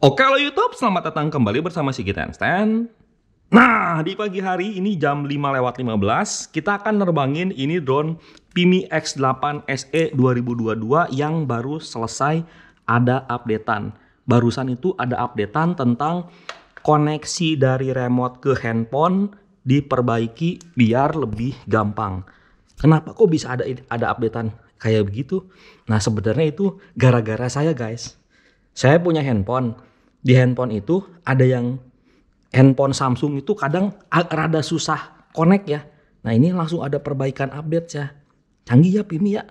Oke lo YouTube, selamat datang kembali bersama Sigit Stan. Nah, di pagi hari ini jam 5 lewat 15, kita akan nerbangin ini drone Pimi X8 SE 2022 yang baru selesai ada updatean. Barusan itu ada updatean tentang koneksi dari remote ke handphone diperbaiki biar lebih gampang. Kenapa kok bisa ada ada updatean kayak begitu? Nah, sebenarnya itu gara-gara saya, guys. Saya punya handphone di handphone itu ada yang handphone Samsung itu kadang rada susah connect ya. Nah ini langsung ada perbaikan update ya. Canggih ya Pimi ya.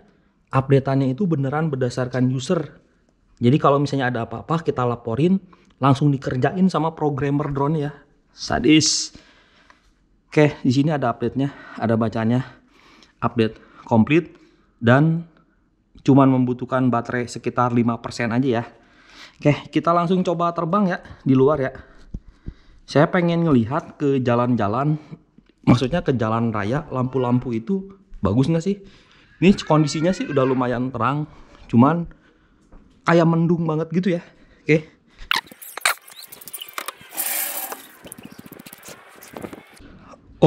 Updateannya itu beneran berdasarkan user. Jadi kalau misalnya ada apa-apa kita laporin langsung dikerjain sama programmer drone ya. Sadis. Oke, di sini ada update-nya, ada bacanya. Update komplit dan cuman membutuhkan baterai sekitar 5% aja ya. Oke, kita langsung coba terbang ya di luar ya. Saya pengen ngelihat ke jalan-jalan, maksudnya ke jalan raya, lampu-lampu itu bagus nggak sih? Ini kondisinya sih udah lumayan terang, cuman kayak mendung banget gitu ya. Oke.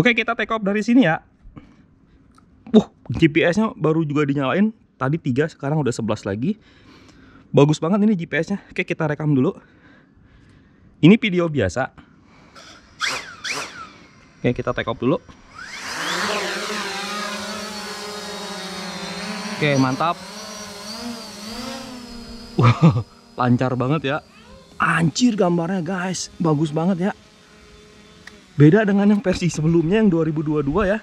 Oke, kita take off dari sini ya. Uh, GPS-nya baru juga dinyalain. Tadi tiga, sekarang udah 11 lagi bagus banget ini GPS-nya. Oke, kita rekam dulu. Ini video biasa. Oke, kita take off dulu. Oke, mantap. Wow, lancar banget ya. Anjir gambarnya guys, bagus banget ya. Beda dengan yang versi sebelumnya yang 2022 ya.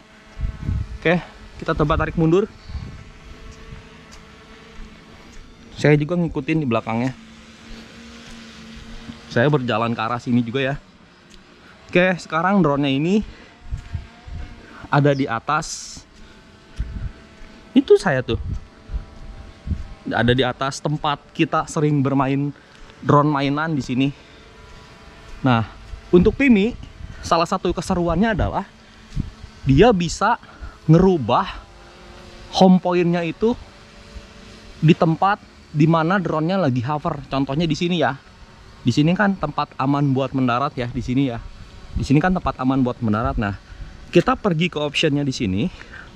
Oke, kita coba tarik mundur. saya juga ngikutin di belakangnya saya berjalan ke arah sini juga ya oke sekarang drone-nya ini ada di atas itu saya tuh ada di atas tempat kita sering bermain drone mainan di sini nah untuk Pimi salah satu keseruannya adalah dia bisa ngerubah home point-nya itu di tempat di mana drone-nya lagi hover. Contohnya di sini ya. Di sini kan tempat aman buat mendarat ya di sini ya. Di sini kan tempat aman buat mendarat. Nah, kita pergi ke optionnya di sini.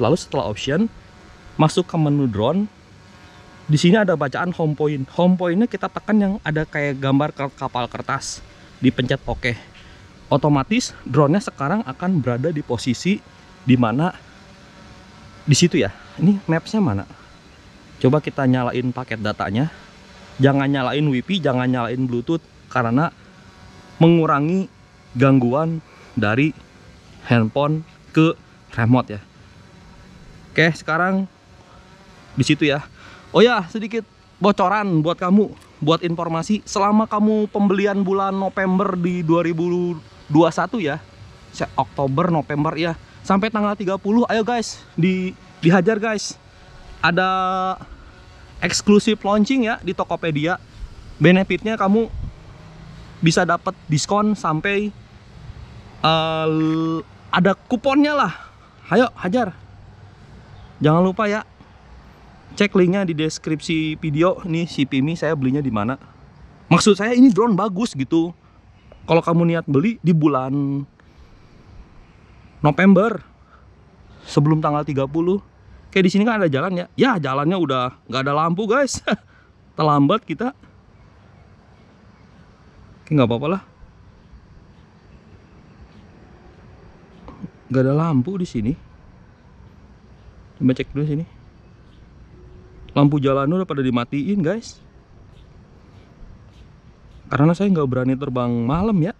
Lalu setelah option masuk ke menu drone. Di sini ada bacaan home point. Home point-nya kita tekan yang ada kayak gambar kapal kertas. Dipencet oke. OK. Otomatis drone-nya sekarang akan berada di posisi di mana di situ ya. Ini maps-nya mana? coba kita nyalain paket datanya jangan nyalain wifi jangan nyalain bluetooth karena mengurangi gangguan dari handphone ke remote ya oke sekarang di situ ya oh ya sedikit bocoran buat kamu buat informasi selama kamu pembelian bulan November di 2021 ya Oktober November ya sampai tanggal 30 ayo guys di dihajar guys ada eksklusif launching ya di Tokopedia. Benefitnya kamu bisa dapat diskon sampai uh, ada kuponnya lah. Ayo hajar. Jangan lupa ya. Cek linknya di deskripsi video. Nih si Pimi saya belinya di mana. Maksud saya ini drone bagus gitu. Kalau kamu niat beli di bulan November sebelum tanggal 30 kayak di sini kan ada jalan ya ya jalannya udah nggak ada lampu guys terlambat kita oke nggak apa-apa lah nggak ada lampu di sini coba cek dulu sini lampu jalan udah pada dimatiin guys karena saya nggak berani terbang malam ya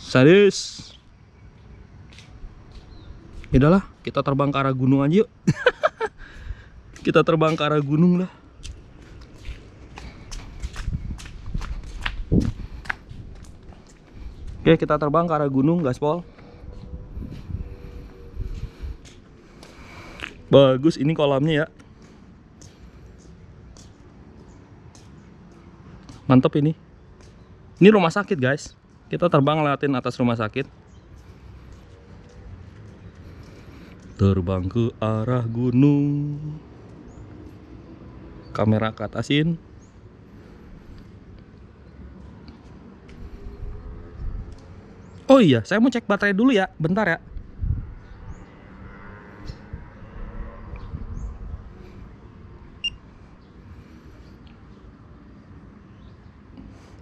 sadis ya udahlah kita terbang ke arah gunung aja yuk kita terbang ke arah gunung lah oke kita terbang ke arah gunung gaspol bagus ini kolamnya ya mantap ini ini rumah sakit guys kita terbang lewatin atas rumah sakit terbang ke arah gunung kamera ke atasin oh iya saya mau cek baterai dulu ya bentar ya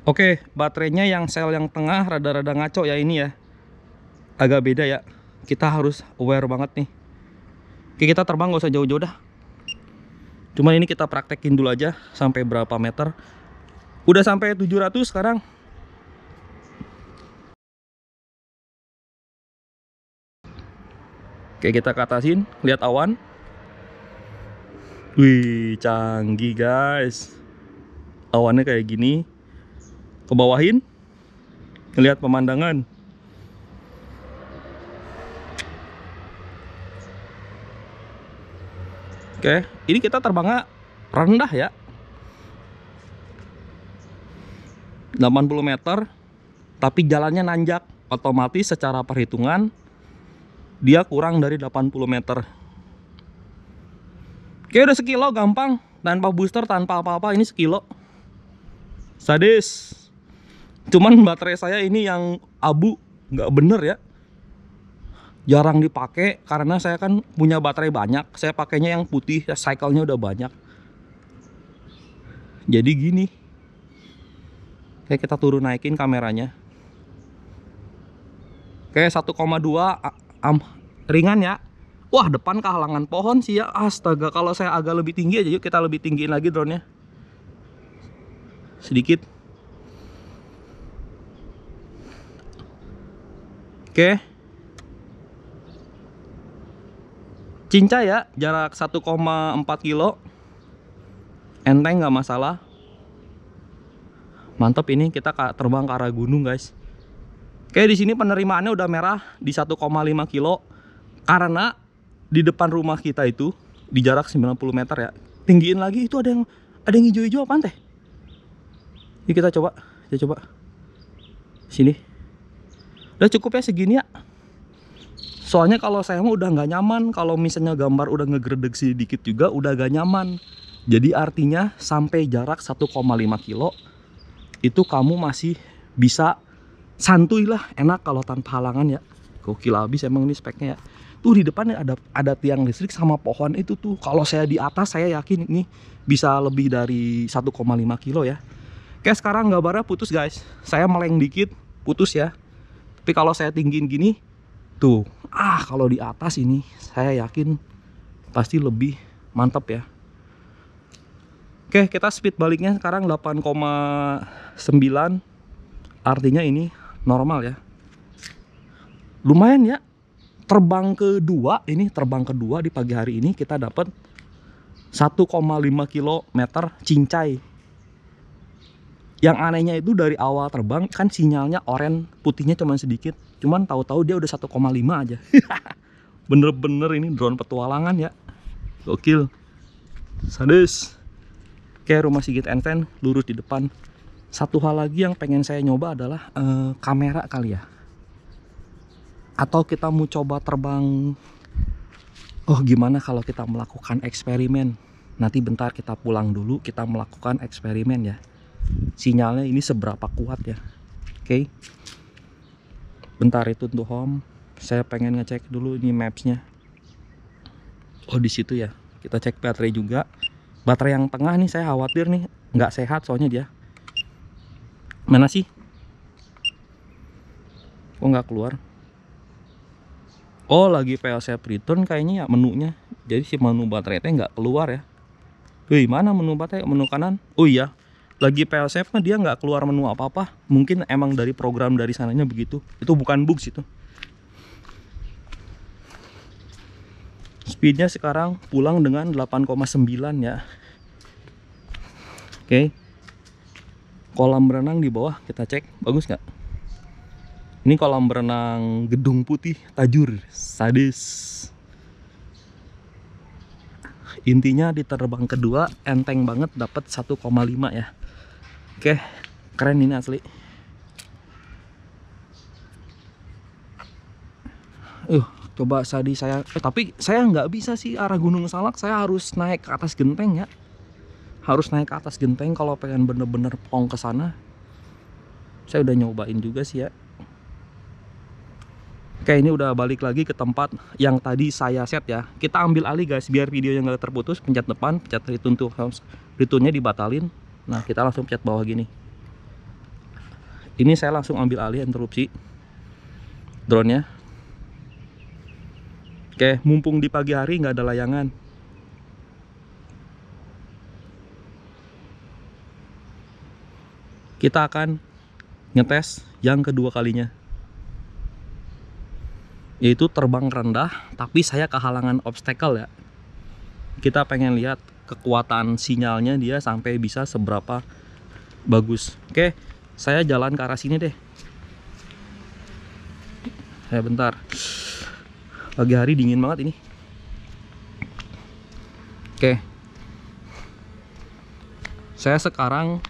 Oke, baterainya yang sel yang tengah rada-rada ngaco ya ini ya. Agak beda ya. Kita harus aware banget nih. Oke kita terbang gak usah jauh-jauh dah cuman ini kita praktekin dulu aja sampai berapa meter udah sampai 700 sekarang Oke kita ke atasin lihat awan Wih, canggih guys. Awannya kayak gini. Kebawahin. Lihat pemandangan. Oke, ini kita terbangnya rendah ya. 80 meter, tapi jalannya nanjak. Otomatis secara perhitungan, dia kurang dari 80 meter. Oke, udah sekilo gampang. Tanpa booster, tanpa apa-apa, ini sekilo. Sadis. Cuman baterai saya ini yang abu, nggak bener ya jarang dipakai karena saya kan punya baterai banyak saya pakainya yang putih cycle-nya udah banyak jadi gini oke kita turun naikin kameranya oke 1,2 am ringan ya wah depan kehalangan pohon sih ya astaga kalau saya agak lebih tinggi aja yuk kita lebih tinggiin lagi drone-nya sedikit oke ya jarak 1,4 kilo enteng nggak masalah mantap ini kita terbang ke arah gunung guys oke di sini penerimaannya udah merah di 1,5 kilo karena di depan rumah kita itu di jarak 90 meter ya tinggiin lagi itu ada yang ada yang hijau-hijau apaan teh ini kita coba kita coba sini udah cukup ya segini ya soalnya kalau saya mah udah nggak nyaman kalau misalnya gambar udah ngegredek sedikit juga udah gak nyaman jadi artinya sampai jarak 1,5 kilo itu kamu masih bisa santuy lah enak kalau tanpa halangan ya gokil habis emang ini speknya ya tuh di depannya ada ada tiang listrik sama pohon itu tuh kalau saya di atas saya yakin ini bisa lebih dari 1,5 kilo ya Oke sekarang gambarnya putus guys saya meleng dikit putus ya tapi kalau saya tinggiin gini tuh gitu. ah kalau di atas ini saya yakin pasti lebih mantap ya Oke kita speed baliknya sekarang 8,9 artinya ini normal ya lumayan ya terbang kedua ini terbang kedua di pagi hari ini kita dapat 1,5 km cincai yang anehnya itu dari awal terbang kan sinyalnya oranye putihnya cuma sedikit cuman tahu-tahu dia udah 1,5 aja bener-bener ini drone petualangan ya gokil sadis kayak rumah Sigit Enven lurus di depan satu hal lagi yang pengen saya nyoba adalah eh, kamera kali ya atau kita mau coba terbang oh gimana kalau kita melakukan eksperimen nanti bentar kita pulang dulu kita melakukan eksperimen ya sinyalnya ini seberapa kuat ya oke okay bentar itu untuk home saya pengen ngecek dulu ini mapsnya oh di situ ya kita cek baterai juga baterai yang tengah nih saya khawatir nih nggak sehat soalnya dia mana sih kok nggak keluar oh lagi file saya return kayaknya ya menunya jadi si menu baterainya nggak keluar ya Wih, mana menu baterai menu kanan oh iya lagi PLCF mah dia nggak keluar menu apa-apa mungkin emang dari program dari sananya begitu itu bukan bug itu speednya sekarang pulang dengan 8,9 ya oke kolam berenang di bawah kita cek bagus nggak ini kolam berenang gedung putih tajur sadis intinya di terbang kedua enteng banget dapat 1,5 ya oke keren ini asli uh coba tadi saya eh, tapi saya nggak bisa sih arah Gunung Salak saya harus naik ke atas genteng ya harus naik ke atas genteng kalau pengen bener-bener pong ke sana saya udah nyobain juga sih ya Oke ini udah balik lagi ke tempat yang tadi saya set ya Kita ambil alih guys biar videonya nggak terputus Pencet depan, pencet return to house Returnnya dibatalin nah kita langsung cat bawah gini ini saya langsung ambil alih interupsi drone nya oke mumpung di pagi hari nggak ada layangan kita akan ngetes yang kedua kalinya yaitu terbang rendah tapi saya kehalangan obstacle ya kita pengen lihat kekuatan sinyalnya dia sampai bisa seberapa bagus oke saya jalan ke arah sini deh Saya bentar pagi hari dingin banget ini oke saya sekarang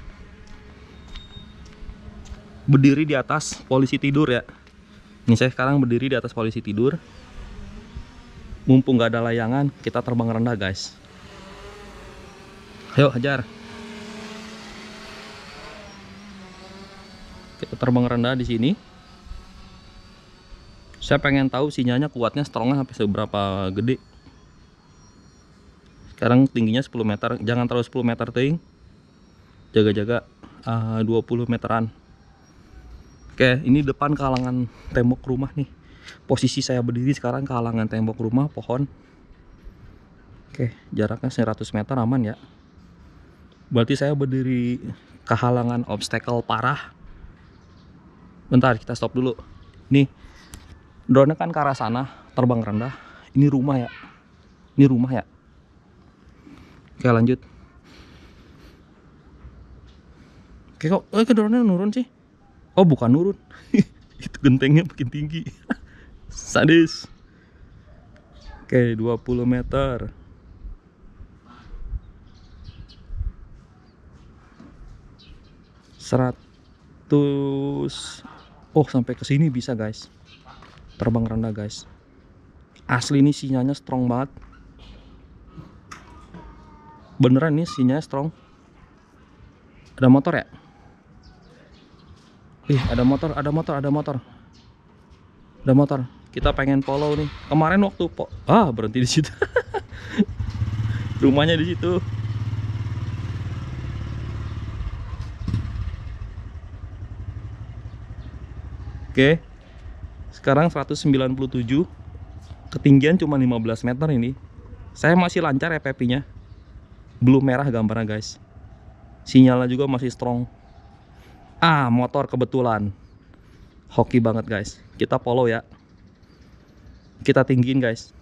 berdiri di atas polisi tidur ya ini saya sekarang berdiri di atas polisi tidur mumpung nggak ada layangan kita terbang rendah guys Ayo hajar. Kita terbang rendah di sini. Saya pengen tahu sinyalnya kuatnya strongnya sampai seberapa gede. Sekarang tingginya 10 meter, jangan terlalu 10 meter ting. Jaga-jaga eh, uh, 20 meteran. Oke, ini depan kalangan tembok rumah nih. Posisi saya berdiri sekarang kalangan tembok rumah pohon. Oke, jaraknya 100 meter aman ya berarti saya berdiri kehalangan obstacle parah bentar kita stop dulu nih drone kan ke arah sana terbang rendah ini rumah ya ini rumah ya oke lanjut oke kok eh, ke drone nurun sih oh bukan nurun itu gentengnya makin tinggi sadis oke 20 meter 100 oh sampai ke sini bisa guys terbang rendah guys asli ini sinyalnya strong banget beneran nih sinyalnya strong ada motor ya Ih, ada motor, ada motor, ada motor. Ada motor. Kita pengen follow nih. Kemarin waktu po ah berhenti di situ. Rumahnya di situ. Oke. Sekarang 197. Ketinggian cuma 15 meter ini. Saya masih lancar fpp nya Belum merah gambarnya, guys. Sinyalnya juga masih strong. Ah, motor kebetulan. Hoki banget, guys. Kita follow ya. Kita tinggiin, guys.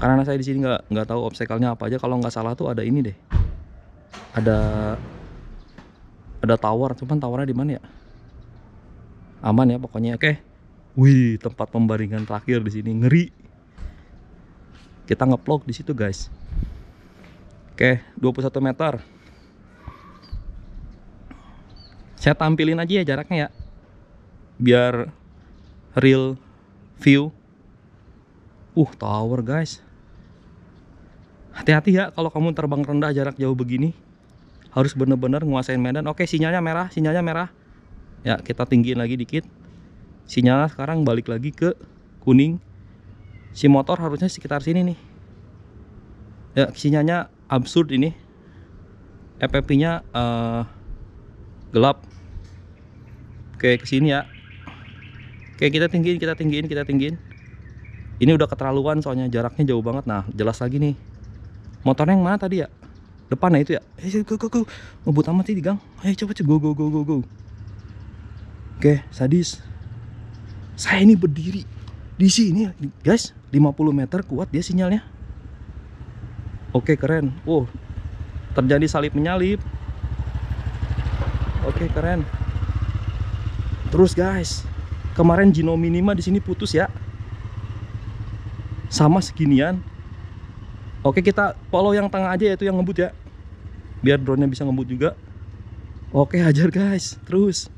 Karena saya di sini nggak nggak tahu obstacle-nya apa aja. Kalau nggak salah tuh ada ini deh. Ada ada tower, cuman towernya di mana ya? aman ya pokoknya oke okay. wih tempat pembaringan terakhir di sini ngeri kita ngeplok di situ guys oke okay, 21 meter saya tampilin aja ya jaraknya ya biar real view uh tower guys hati-hati ya kalau kamu terbang rendah jarak jauh begini harus bener-bener nguasain medan oke okay, sinyalnya merah sinyalnya merah ya kita tinggiin lagi dikit sinyalnya sekarang balik lagi ke kuning si motor harusnya sekitar sini nih ya sinyalnya absurd ini FFP nya uh, eh, gelap oke kesini ya oke kita tinggiin kita tinggiin kita tinggiin ini udah keterlaluan soalnya jaraknya jauh banget nah jelas lagi nih motornya yang mana tadi ya depan ya itu ya eh go go go ngebut amat sih di gang ayo coba coba go go go go go Oke, sadis. Saya ini berdiri di sini, guys. 50 meter kuat dia sinyalnya. Oke, keren. Oh, Terjadi salib menyalip. Oke, keren. Terus, guys. Kemarin Gino Minima di sini putus ya. Sama seginian. Oke, kita follow yang tengah aja yaitu yang ngebut ya. Biar drone-nya bisa ngebut juga. Oke, hajar guys. Terus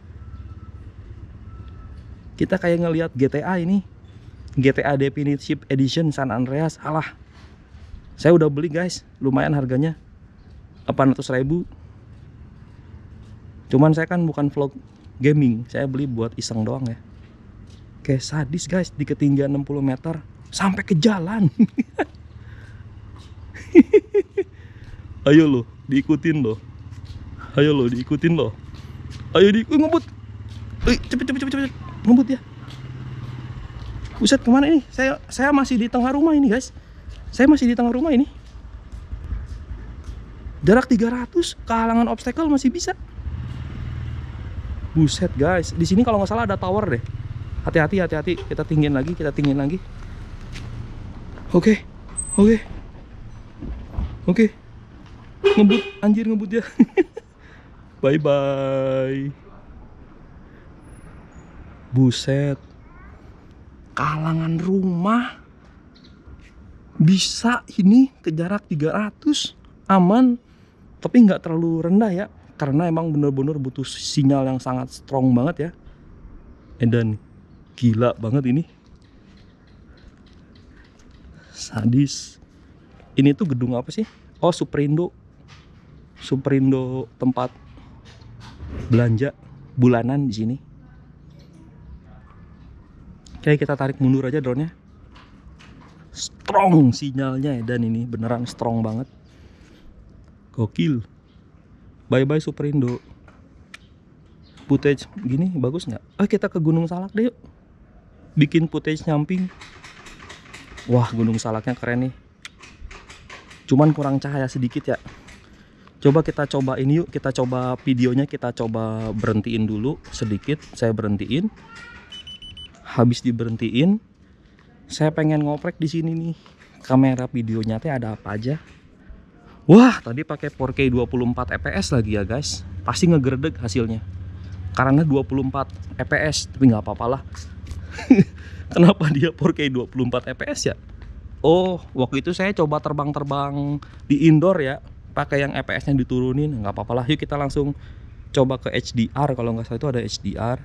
kita kayak ngelihat GTA ini GTA Definitive Edition San Andreas alah saya udah beli guys lumayan harganya 800 ribu cuman saya kan bukan vlog gaming saya beli buat iseng doang ya kayak sadis guys di ketinggian 60 meter sampai ke jalan ayo lo diikutin lo ayo lo diikutin lo ayo diikut ngebut cepet cepet cepet cepet ngebut ya Buset kemana ini saya saya masih di tengah rumah ini guys saya masih di tengah rumah ini jarak 300 kehalangan obstacle masih bisa buset guys di sini kalau nggak salah ada tower deh hati-hati hati-hati kita tinggiin lagi kita tinggiin lagi oke okay. oke okay. oke okay. ngebut anjir ngebut ya bye bye buset kalangan rumah bisa ini ke jarak 300 aman tapi nggak terlalu rendah ya karena emang bener-bener butuh sinyal yang sangat strong banget ya eh, dan gila banget ini sadis ini tuh gedung apa sih oh Superindo Superindo tempat belanja bulanan di sini Oke kita tarik mundur aja drone nya Strong sinyalnya ya, dan ini beneran strong banget Gokil Bye bye Superindo Footage gini bagus nggak? Eh kita ke Gunung Salak deh yuk Bikin footage nyamping Wah Gunung Salaknya keren nih Cuman kurang cahaya sedikit ya coba kita coba ini yuk kita coba videonya kita coba berhentiin dulu sedikit saya berhentiin habis diberhentiin saya pengen ngoprek di sini nih kamera videonya teh ada apa aja wah tadi pakai 4K 24 fps lagi ya guys pasti ngegerdek hasilnya karena 24 fps tapi nggak apa-apalah kenapa dia 4K 24 fps ya oh waktu itu saya coba terbang-terbang di indoor ya pakai yang fps nya diturunin nggak apa-apalah yuk kita langsung coba ke HDR kalau nggak salah itu ada HDR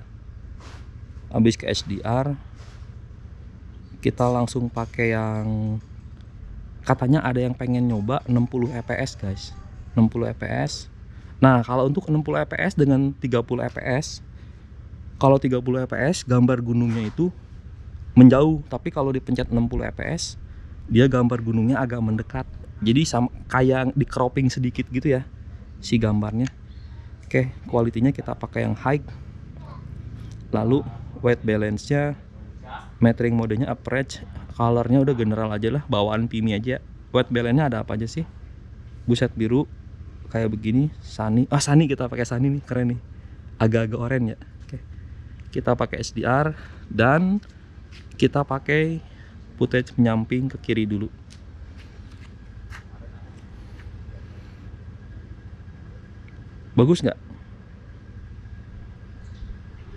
habis ke HDR, kita langsung pakai yang katanya ada yang pengen nyoba 60 fps guys 60 fps. nah kalau untuk 60 fps dengan 30 fps, kalau 30 fps gambar gunungnya itu menjauh tapi kalau dipencet 60 fps, dia gambar gunungnya agak mendekat jadi sama, kayak di cropping sedikit gitu ya si gambarnya oke kualitinya kita pakai yang high lalu white balance-nya metering modenya average colornya udah general aja lah bawaan Pimi aja white balance-nya ada apa aja sih buset biru kayak begini sunny ah oh, sunny kita pakai sunny nih keren nih agak-agak oranye ya oke kita pakai SDR dan kita pakai footage menyamping ke kiri dulu bagus nggak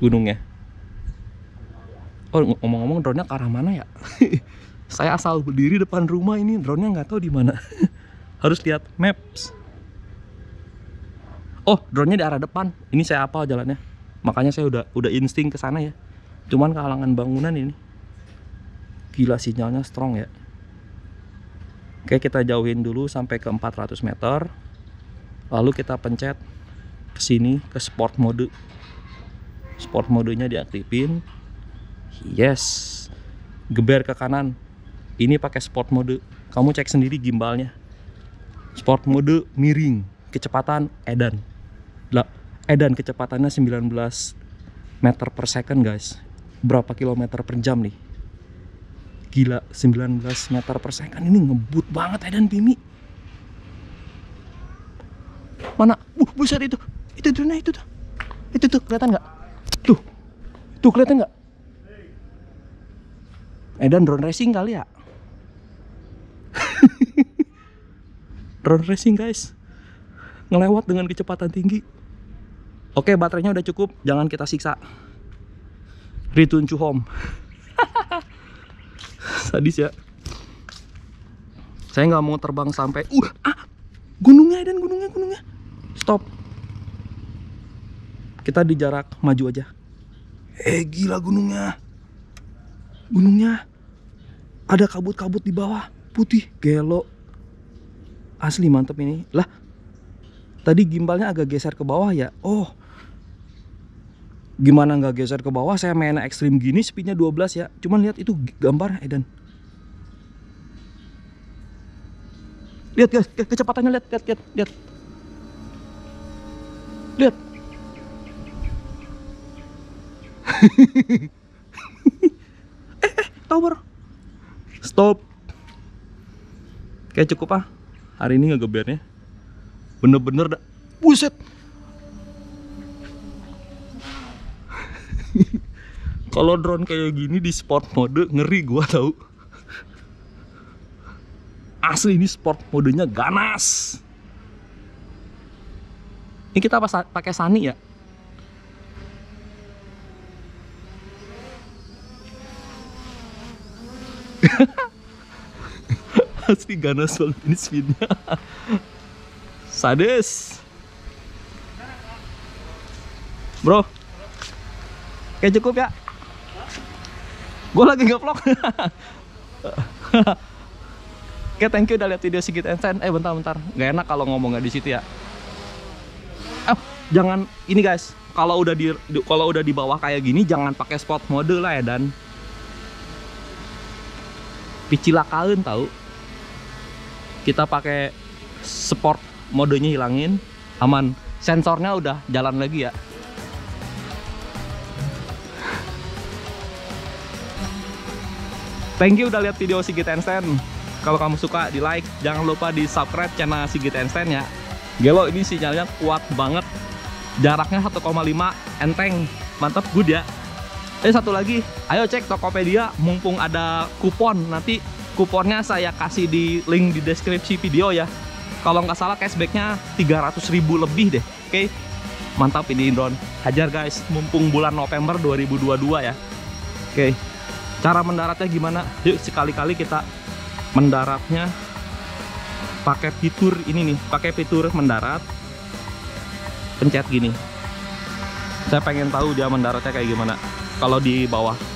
gunungnya oh ngomong-ngomong drone-nya ke arah mana ya saya asal berdiri depan rumah ini drone-nya nggak tahu di mana harus lihat maps oh drone-nya di arah depan ini saya apa jalannya makanya saya udah udah insting ke sana ya cuman kehalangan bangunan ini gila sinyalnya strong ya oke kita jauhin dulu sampai ke 400 meter lalu kita pencet ke sini ke sport mode sport modenya diaktifin yes geber ke kanan ini pakai sport mode kamu cek sendiri gimbalnya sport mode miring kecepatan edan lah edan kecepatannya 19 meter per second guys berapa kilometer per jam nih gila 19 meter per second ini ngebut banget edan bimi mana uh buset itu itu tuh nah itu tuh itu tuh kelihatan nggak tuh tuh kelihatan nggak Edan drone racing kali ya drone racing guys ngelewat dengan kecepatan tinggi oke baterainya udah cukup jangan kita siksa return to home sadis ya saya nggak mau terbang sampai uh ah gunungnya dan gunungnya gunungnya stop kita di jarak maju aja eh gila gunungnya gunungnya ada kabut-kabut di bawah putih gelo asli mantep ini lah tadi gimbalnya agak geser ke bawah ya oh gimana nggak geser ke bawah saya main ekstrim gini speednya 12 ya cuman lihat itu gambar Eden lihat guys ke kecepatannya lihat lihat lihat lihat lihat tower stop kayak cukup ah hari ini ngegebernya bener-bener buset kalau drone kayak gini di sport mode ngeri gua tahu asli ini sport modenya ganas ini kita pakai sani ya asli ganas banget ini speednya sadis bro kayak cukup ya gue lagi nge-vlog oke thank you udah lihat video sedikit Ensen eh bentar bentar gak enak kalau ngomongnya di situ ya eh jangan ini guys kalau udah di kalau udah di bawah kayak gini jangan pakai spot mode lah ya dan picila kalian tahu kita pakai sport modenya hilangin aman sensornya udah jalan lagi ya thank you udah lihat video Sigit Einstein kalau kamu suka di like jangan lupa di subscribe channel Sigit Einstein ya gelo ini sinyalnya kuat banget jaraknya 1,5 enteng mantap good ya eh satu lagi ayo cek Tokopedia mumpung ada kupon nanti Kuponnya saya kasih di link di deskripsi video ya. Kalau nggak salah cashbacknya 300 ribu lebih deh. Oke, okay? mantap ini drone. Hajar guys, mumpung bulan November 2022 ya. Oke, okay. cara mendaratnya gimana? Yuk sekali-kali kita mendaratnya pakai fitur ini nih, pakai fitur mendarat. Pencet gini. Saya pengen tahu dia mendaratnya kayak gimana. Kalau di bawah